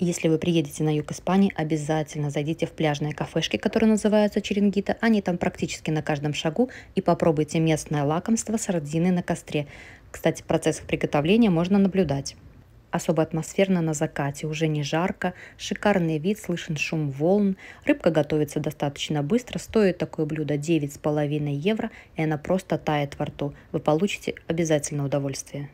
Если вы приедете на юг Испании, обязательно зайдите в пляжные кафешки, которые называются черенгита. Они там практически на каждом шагу. И попробуйте местное лакомство сардины на костре. Кстати, процесс их приготовления можно наблюдать. Особо атмосферно на закате, уже не жарко, шикарный вид, слышен шум волн. Рыбка готовится достаточно быстро, стоит такое блюдо 9,5 евро, и она просто тает во рту. Вы получите обязательно удовольствие.